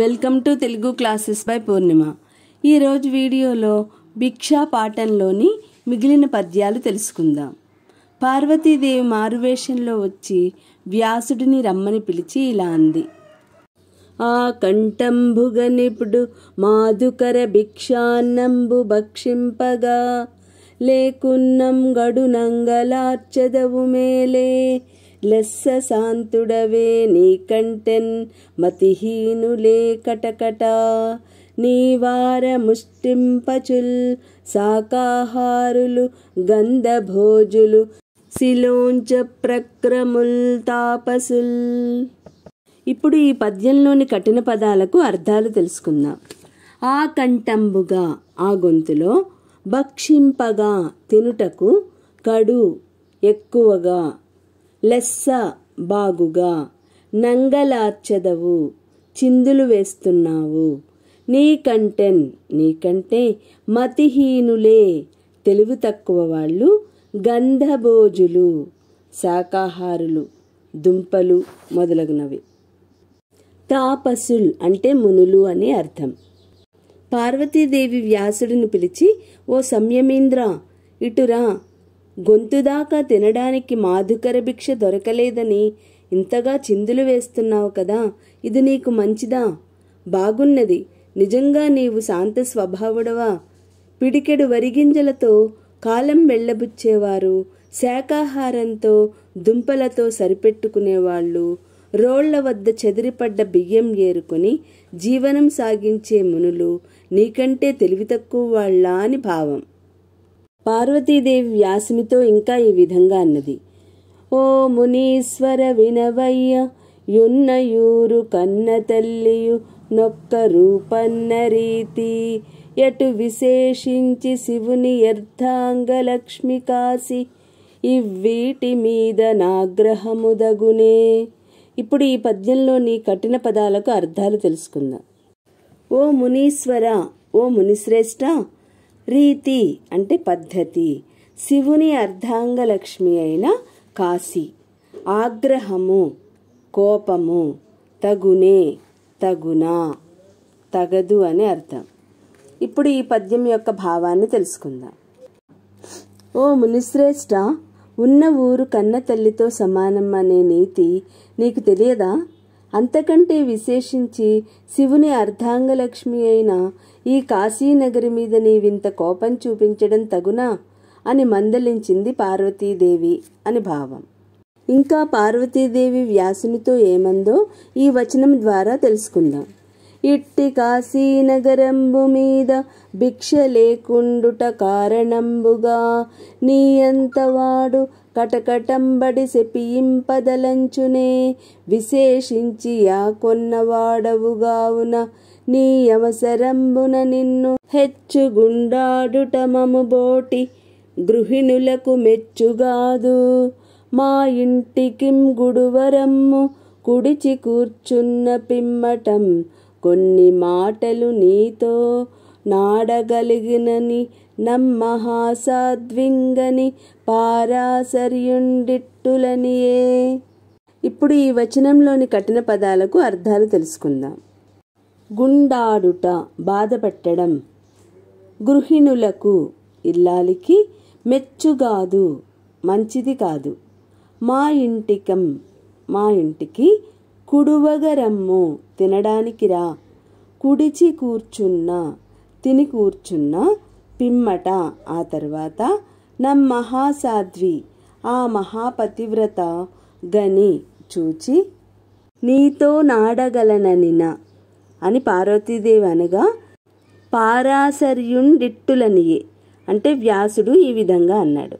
welcome to Telugu classes by Purnima ఈరోజు వీడియోలో భిక్షా పాఠంలోని మిగిలిన పద్యాలు తెలుసుకుందాం పార్వతీదేవి మారువేషంలో వచ్చి వ్యాసుడిని రమ్మని పిలిచి ఇలా అంది ఆ కంఠంభుగ నిపుడు మాధుకర భిక్షాన్నంబు భక్షింపగా లేకున్నం గడునంగలార్చదవు మేలే లెస్స శాంతుడవే కంటెన్ మతిహీనులే కటకట నీవార ముష్టింపచుల్ శాకాహారులు గంధభోజులు శిలోంచ ప్రక్రముల్ తాపసుల్ ఇప్పుడు ఈ పద్యంలోని కఠిన పదాలకు అర్థాలు తెలుసుకుందాం ఆ కంఠంబుగా ఆ గొంతులో భక్షింపగా తినుటకు కడు ఎక్కువగా లెస్స బాగుగా నంగలార్చెదవు చిందులు వేస్తున్నావు నీకంటెన్ నీకంటే మతిహీనులే తెలివి తక్కువ వాళ్ళు గంధభోజులు శాకాహారులు దుంపలు మొదలగునవి తాపసుల్ అంటే మునులు అని అర్థం పార్వతీదేవి వ్యాసుడిని పిలిచి ఓ సంయమీంద్ర ఇటురా గొంతుదాకా తినడానికి మాధుకర భిక్ష దొరకలేదని ఇంతగా చిందులు వేస్తున్నావు కదా ఇది నీకు మంచిదా బాగున్నది నిజంగా నీవు శాంత స్వభావుడవా పిడికెడు వరిగింజలతో కాలం వెళ్ళబుచ్చేవారు శాకాహారంతో దుంపలతో సరిపెట్టుకునేవాళ్ళు రోళ్ల వద్ద చెదిరిపడ్డ బియ్యం ఏరుకొని జీవనం సాగించే మునులు నీకంటే తెలివి తక్కువ వాళ్ళ అని భావం పార్వతీదేవి వ్యాసునితో ఇంకా ఈ విధంగా అన్నది ఓ మునీశ్వర వినవయ్య యున్నయూరు కన్న తల్లియు నొక్క రూపన్న రీతి ఎటు విశేషించి శివుని లక్ష్మి కాసి ఇవ్వీటి మీద నాగ్రహముదగునే ఇప్పుడు ఈ పద్యంలోని కఠిన పదాలకు అర్థాలు తెలుసుకుందాం ఓ మునీశ్వర ఓ మునిశ్రేష్ఠ రీతి అంటే పద్ధతి శివుని అర్ధాంగలక్ష్మి అయిన కాశీ ఆగ్రహము కోపము తగునే తగునా తగదు అని అర్థం ఇప్పుడు ఈ పద్యం యొక్క భావాన్ని తెలుసుకుందాం ఓ మునిశ్రేష్ఠ ఉన్న ఊరు కన్న తల్లితో సమానం అనే నీతి నీకు తెలియదా అంతకంటే విశేషించి శివుని అర్ధాంగలక్ష్మి అయిన ఈ కాశీనగరి మీద నీవింత కోపం చూపించడం తగునా అని మందలించింది పార్వతీదేవి అని భావం ఇంకా పార్వతీదేవి వ్యాసునితో ఏమందో ఈ వచనం ద్వారా తెలుసుకుందాం ఇట్టి కాశీనగరంబు మీద భిక్ష లేకుండుట కారణంబుగా నీ అంతవాడు కటకటంబడి శపియింపదలంచునే విశేషించి ఆ కొన్నవాడవుగావున నీ అవసరంబున నిన్ను హెచ్చుగుండాడుట మము బోటి గృహిణులకు మెచ్చుగాదు మా ఇంటికిం గుడువరమ్ము కుడిచి కూర్చున్న పిమ్మటం కొన్ని మాటలు నీతో నాడగలిగినని నమ్మహాసాద్వింగని పారాసర్యుండిట్టులనియే ఇప్పుడు ఈ వచనంలోని కఠిన పదాలకు అర్థాలు తెలుసుకుందాం గుండాడుట బాధపెట్టడం గృహిణులకు ఇల్లాలికి మెచ్చుగాదు మంచిది కాదు మా ఇంటికం మా ఇంటికి కుడువగరమ్ము తినడానికి రా కుడిచి కూర్చున్న తిని కూర్చున్న పిమ్మట ఆ తర్వాత నమ్ మహాసాధ్వి ఆ మహాపతివ్రత గని చూచి నీతో నాడగలననిన అని పార్వతీదేవి అనగా పారాసర్యుండిట్టులనియే అంటే వ్యాసుడు ఈ విధంగా అన్నాడు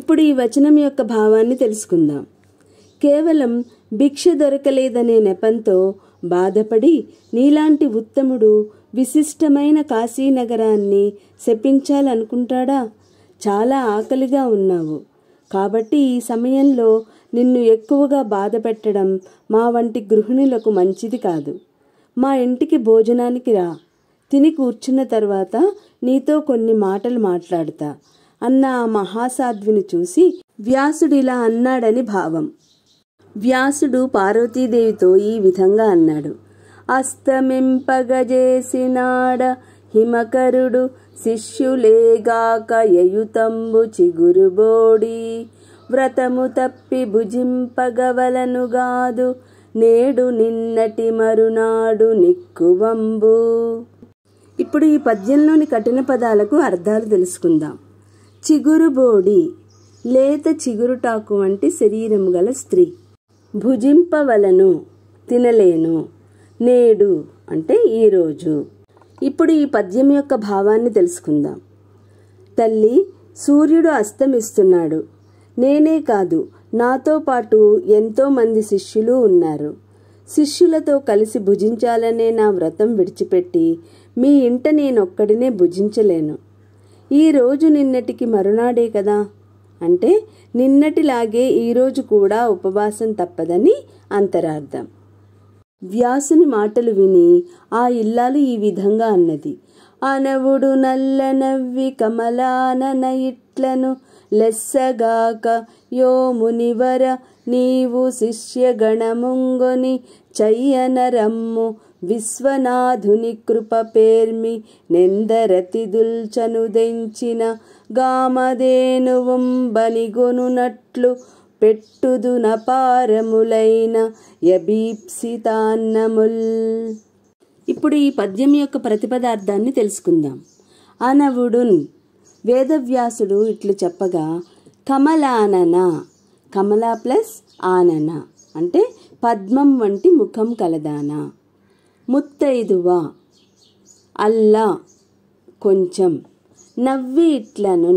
ఇప్పుడు ఈ వచనం యొక్క భావాన్ని తెలుసుకుందాం కేవలం భిక్ష దొరకలేదనే నెపంతో బాధపడి నీలాంటి ఉత్తముడు విశిష్టమైన కాశీనగరాన్ని శపించాలనుకుంటాడా చాలా ఆకలిగా ఉన్నావు కాబట్టి ఈ సమయంలో నిన్ను ఎక్కువగా బాధ పెట్టడం మా వంటి గృహిణులకు మంచిది కాదు మా ఇంటికి భోజనానికి రా తిని కూర్చున్న తర్వాత నీతో కొన్ని మాటలు మాట్లాడతా అన్న ఆ మహాసాధ్విని చూసి వ్యాసుడిలా అన్నాడని భావం వ్యాసుడు పార్వతీదేవితో ఈ విధంగా అన్నాడు అస్తమింపగజేసినాడ హిమకరుడు శిష్యులేగాక యయుతంబు చిగురుబోడి వ్రతము తప్పి భుజింపగవలనుగాదు నేడు నిన్నటి మరునాడు నిక్కువంబు ఇప్పుడు ఈ పద్యంలోని కఠిన పదాలకు అర్థాలు తెలుసుకుందాం చిగురుబోడి లేత చిగురుటాకు వంటి శరీరము గల స్త్రీ భుజింపవలను తినలేను నేడు అంటే ఈరోజు ఇప్పుడు ఈ పద్యం యొక్క భావాన్ని తెలుసుకుందాం తల్లి సూర్యుడు అస్తమిస్తున్నాడు నేనే కాదు నాతో పాటు ఎంతోమంది శిష్యులు ఉన్నారు శిష్యులతో కలిసి భుజించాలనే నా వ్రతం విడిచిపెట్టి మీ ఇంట నేనొక్కడినే భుజించలేను ఈరోజు నిన్నటికి మరునాడే కదా అంటే నిన్నటిలాగే ఈరోజు కూడా ఉపవాసం తప్పదని అంతరార్థం వ్యాసుని మాటలు విని ఆ ఇల్లాలు ఈ విధంగా అన్నది అనవుడు నల్ల నవ్వి కమలాన ఇట్లను లెస్సగాక యో మునివర నీవు శిష్యగణముంగొని రమ్ము విశ్వనాథుని కృప పేర్మి నెందరతిదుల్చను దెంచిన గామధేనువంబనిగొనునట్లు పెట్టుదు నపారములైన యబీప్సితాన్నముల్ ఇప్పుడు ఈ పద్యం యొక్క ప్రతిపదార్థాన్ని తెలుసుకుందాం అనవుడున్ వేదవ్యాసుడు ఇట్లు చెప్పగా కమలానన కమలా ప్లస్ ఆనన అంటే పద్మం వంటి ముఖం కలదానా ముత్తైదువ అల్లా కొంచెం నవ్వి ఇట్లను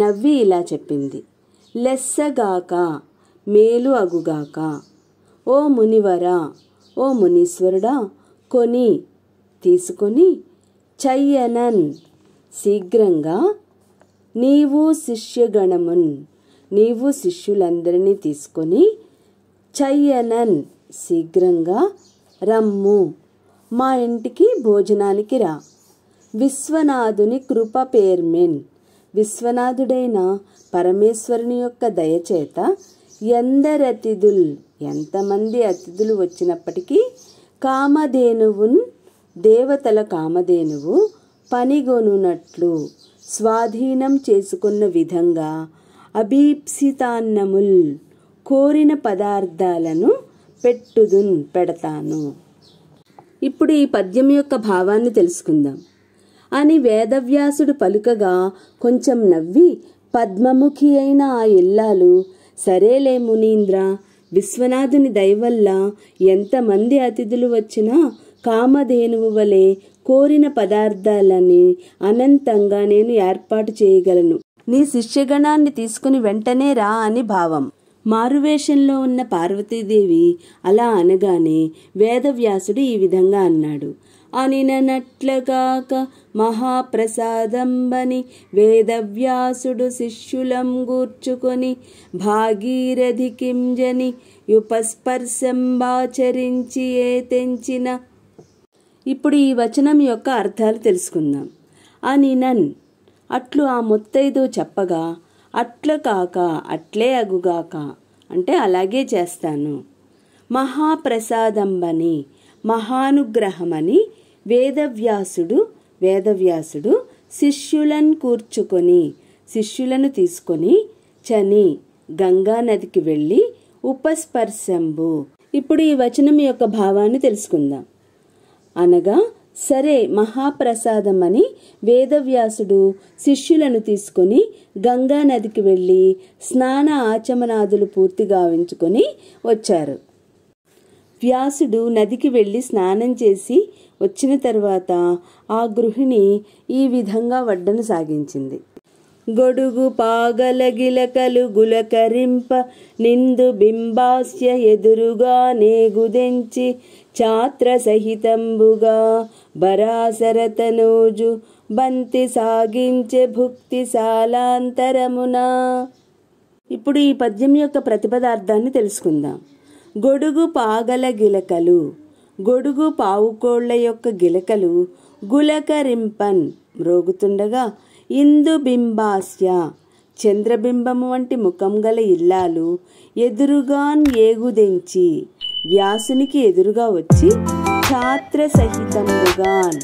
నవ్వి ఇలా చెప్పింది లెస్సగాక మేలు అగుగాక ఓ మునివరా ఓ మునీశ్వరుడా కొని తీసుకొని చయ్యనన్ శీఘ్రంగా నీవు శిష్యగణమున్ నీవు శిష్యులందరినీ తీసుకొని చయ్యనన్ శీఘ్రంగా రమ్ము మా ఇంటికి భోజనానికి రా విశ్వనాథుని కృప పేర్మెన్ విశ్వనాథుడైన పరమేశ్వరుని యొక్క దయచేత ఎందరు అతిథులు ఎంతమంది అతిథులు వచ్చినప్పటికీ కామధేనువున్ దేవతల కామధేనువు పనిగొనున్నట్లు స్వాధీనం చేసుకున్న విధంగా అభీప్సితాన్నముల్ కోరిన పదార్థాలను పెట్టుదున్ పెడతాను ఇప్పుడు ఈ పద్యం యొక్క భావాన్ని తెలుసుకుందాం అని వేదవ్యాసుడు పలుకగా కొంచెం నవ్వి పద్మముఖి అయిన ఆ ఇల్లాలు సరేలే మునీంద్ర విశ్వనాథుని దయవల్ల ఎంతమంది అతిథులు వచ్చినా కామధేనువు వలె కోరిన పదార్థాలని అనంతంగా నేను ఏర్పాటు చేయగలను నీ శిష్యగణాన్ని తీసుకుని వెంటనే రా అని భావం మారువేషంలో ఉన్న పార్వతీదేవి అలా అనగానే వేదవ్యాసుడు ఈ విధంగా అన్నాడు అనినట్లగాక మహాప్రసాదంబని వేదవ్యాసుడు శిష్యులం గూర్చుకొని భాగీరథి కింజని యుపస్పర్శంబాచరించి ఏ తెంచిన ఇప్పుడు ఈ వచనం యొక్క అర్థాలు తెలుసుకుందాం అనినన్ అట్లు ఆ ముత్తైదు చెప్పగా అట్ల కాక అట్లే అగుగాక అంటే అలాగే చేస్తాను మహాప్రసాదంబని మహానుగ్రహమని వేదవ్యాసుడు వేదవ్యాసుడు శిష్యులను కూర్చుకొని శిష్యులను తీసుకొని చని గంగా నదికి వెళ్ళి ఉపస్పర్శంబు ఇప్పుడు ఈ వచనం యొక్క భావాన్ని తెలుసుకుందాం అనగా సరే మహాప్రసాదం అని వేదవ్యాసుడు శిష్యులను తీసుకుని గంగా నదికి వెళ్ళి స్నాన ఆచమనాదులు పూర్తి గావించుకొని వచ్చారు వ్యాసుడు నదికి వెళ్ళి స్నానం చేసి వచ్చిన తర్వాత ఆ గృహిణి ఈ విధంగా వడ్డను సాగించింది గొడుగు గిలకలు గులకరింప నిందు బింబాస్య ఎదురుగా నేగుదెంచి చాత్ర సహితంబుగా బరాసరతనోజు బంతి సాగించే భుక్తి సాలాంతరమున ఇప్పుడు ఈ పద్యం యొక్క ప్రతిపదార్థాన్ని తెలుసుకుందాం గొడుగు పాగల గిలకలు గొడుగు పావుకోళ్ల యొక్క గిలకలు గులకరింపన్ రోగుతుండగా ఇందుబింబాస్య చంద్రబింబము వంటి ముఖం గల ఇల్లాలు ఎదురుగాన్ ఏగుదెంచి వ్యాసునికి ఎదురుగా వచ్చి ఛాత్ర సహితముగాన్